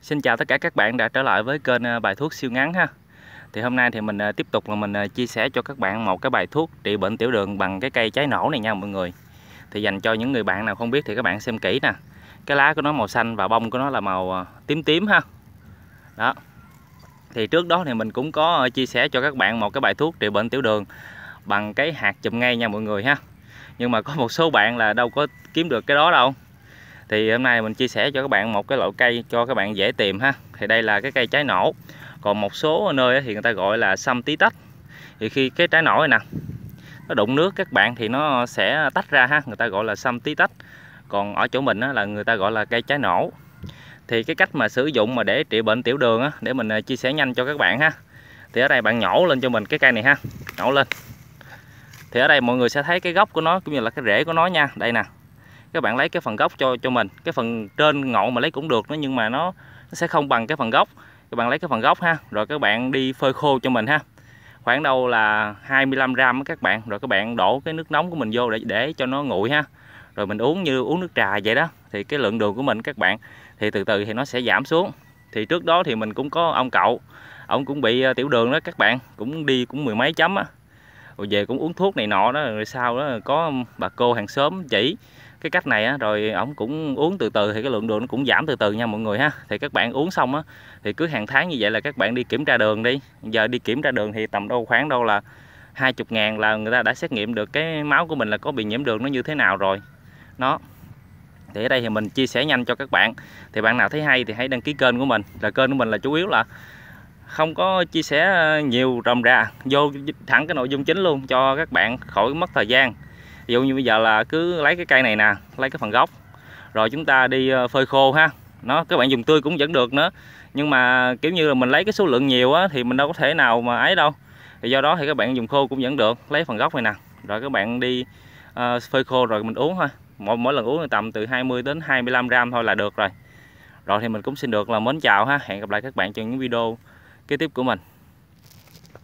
Xin chào tất cả các bạn đã trở lại với kênh ờ, bài thuốc siêu ngắn ha. Thì hôm nay thì mình ờ, tiếp tục là mình ờ, chia sẻ cho các bạn một cái bài thuốc trị bệnh tiểu đường bằng cái cây trái nổ này nha mọi người. Thì dành cho những người bạn nào không biết thì các bạn xem kỹ nè. Cái lá của nó màu xanh và bông của nó là màu tím tím ha. Đó. Thì trước đó thì mình cũng có chia sẻ cho các bạn một cái bài thuốc trị bệnh tiểu đường bằng cái hạt chùm ngay nha mọi người ha. Nhưng mà có một số bạn là đâu có kiếm được cái đó đâu thì hôm nay mình chia sẻ cho các bạn một cái loại cây cho các bạn dễ tìm ha thì đây là cái cây trái nổ còn một số nơi thì người ta gọi là xăm tí tách thì khi cái trái nổ này nè nó đụng nước các bạn thì nó sẽ tách ra ha người ta gọi là xăm tí tách còn ở chỗ mình là người ta gọi là cây trái nổ thì cái cách mà sử dụng mà để trị bệnh tiểu đường á, để mình à, chia sẻ nhanh cho các bạn ha thì ở đây bạn nhổ lên cho mình cái cây này ha nhổ lên thì ở đây mọi người sẽ thấy cái gốc của nó cũng như là cái rễ của nó nha đây nè các bạn lấy cái phần gốc cho cho mình cái phần trên ngọn mà lấy cũng được nó nhưng mà nó, nó sẽ không bằng cái phần gốc các bạn lấy cái phần gốc ha rồi các bạn đi phơi khô cho mình ha khoảng đâu là 25 gram các bạn rồi các bạn đổ cái nước nóng của mình vô để để cho nó nguội ha rồi mình uống như uống nước trà vậy đó thì cái lượng đường của mình các bạn thì từ từ thì nó sẽ giảm xuống thì trước đó thì mình cũng có ông cậu ông cũng bị ờ, tiểu đường đó các bạn cũng đi cũng mười mấy chấm á rồi về cũng uống thuốc này nọ đó rồi sau đó có bà cô hàng xóm chỉ cái cách này á, rồi ổng cũng uống từ từ thì cái lượng đường nó cũng giảm từ từ nha mọi người ha thì các bạn uống xong á thì cứ hàng tháng như vậy là các bạn đi kiểm tra đường đi giờ đi kiểm tra đường thì tầm đâu khoảng đâu là 20 ngàn là người ta đã xét nghiệm được cái máu của mình là có bị nhiễm đường nó như thế nào rồi nó thì ở đây thì mình chia sẻ nhanh cho các bạn thì bạn nào thấy hay thì hãy đăng ký kênh của mình là kênh của mình là chủ yếu là không có chia sẻ ờ, nhiều rầm rà vô thẳng cái nội dung chính luôn cho các bạn khỏi mất thời gian ví dụ như bây giờ là cứ lấy cái cây này nè lấy cái phần gốc rồi chúng ta đi ờ, phơi khô ha nó các bạn dùng tươi cũng vẫn được nữa nhưng mà kiểu như là mình lấy cái số lượng nhiều á, thì mình đâu có thể nào mà ấy đâu thì do đó thì các bạn dùng khô cũng vẫn được lấy phần gốc này nè rồi các bạn đi uh, phơi khô rồi mình uống thôi mỗi, mỗi lần uống tầm từ 20 đến 25 gram thôi là được rồi rồi thì mình cũng xin được là mến chào ha hẹn gặp lại các bạn trong những video kế tiếp của mình